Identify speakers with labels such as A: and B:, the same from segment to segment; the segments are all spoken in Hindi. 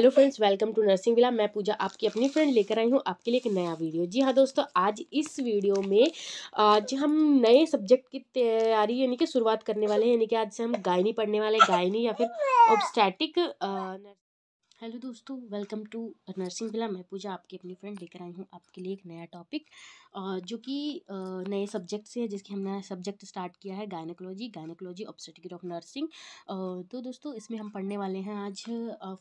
A: Hello friends welcome to nursing villa मैं पूजा आपकी अपनी फ्रेंड लेकर आई हूँ आपके लिए एक नया वीडियो जी हाँ दोस्तों आज इस वीडियो में आज हम नए सब्जेक्ट की तैयारी यानी कि शुरुआत करने वाले हैं यानी कि आज से हम गायनी पढ़ने वाले गायनी या फिर ऑब्स्टैटिक हेलो दोस्तों वेलकम टू नर्सिंग विला मैं पूजा आपकी अपनी फ्रेंड लेकर आई हूँ आपके लिए एक नया टॉपिक जो कि नए सब्जेक्ट से है जिसकी हमने सब्जेक्ट स्टार्ट किया है gynaecology gynaecology obstetric of nursing तो दोस्तों इसमें हम पढ़ने वाले हैं आज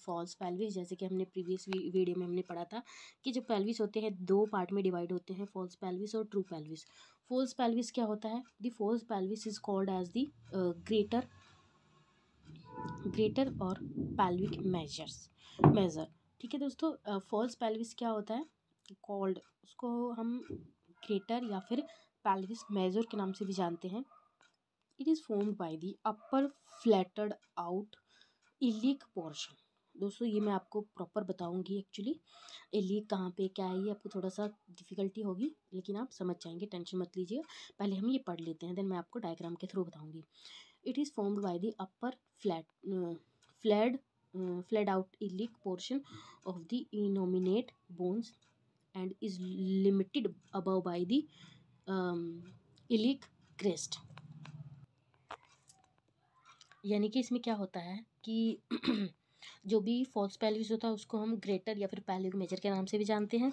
A: फॉल्स पैलविस जैसे कि हमने प्रीवियस वीडियो में हमने पढ़ा था कि जो पैल्विस होते हैं दो पार्ट में डिवाइड होते हैं फॉल्स पैलविस और ट्रू पैल्विस फॉल्स पैल्विस क्या होता है the false pelvis is called as the greater greater और पैल्विक मेजर्स मेज़र ठीक है दोस्तों फॉल्स पैल्विस क्या होता है कॉल्ड उसको हम ग्रेटर या फिर पैल्विस मेजर के नाम से भी जानते हैं it is formed by the upper flattered out iliac portion दोस्तों ये मैं आपको प्रॉपर बताऊंगी एक्चुअली इलिक कहाँ पे क्या है ये आपको थोड़ा सा डिफ़िकल्टी होगी लेकिन आप समझ जाएंगे टेंशन मत लीजिए पहले हम ये पढ़ लेते हैं देन मैं आपको डायग्राम के थ्रू बताऊंगी it is formed by the upper flat flared flared out iliac portion of the innominate bones and is limited above by the iliac crest यानी कि इसमें क्या होता है कि जो भी फॉल्स पैल्यूज होता है उसको हम ग्रेटर या फिर पैल्विक मेजर के नाम से भी जानते हैं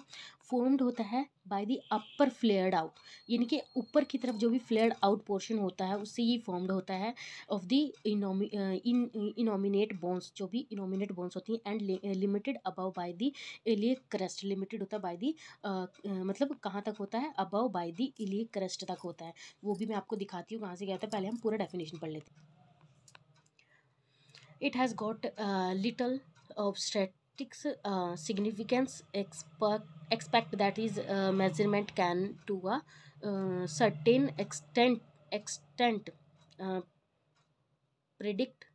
A: फॉर्म्ड होता है by the upper flared out यानी कि ऊपर की तरफ जो भी फ्लेयर्ड आउट पोर्शन होता है उससे ही फॉर्म्ड होता है ऑफ द इनोमिनेट बोन्स जो भी इनोमिनेट बोन्स होती हैं and limited above by the iliac crest limited होता है बाय दी मतलब कहाँ तक होता है above by the iliac crest तक होता है वो भी मैं आपको दिखाती हूँ कहाँ से क्या होता है पहले हम पूरा डेफिनेशन पढ़ लेते हैं It has got uh, little obstetrics uh, significance. Expect, expect that is uh, measurement can to a uh, certain extent extent uh, predict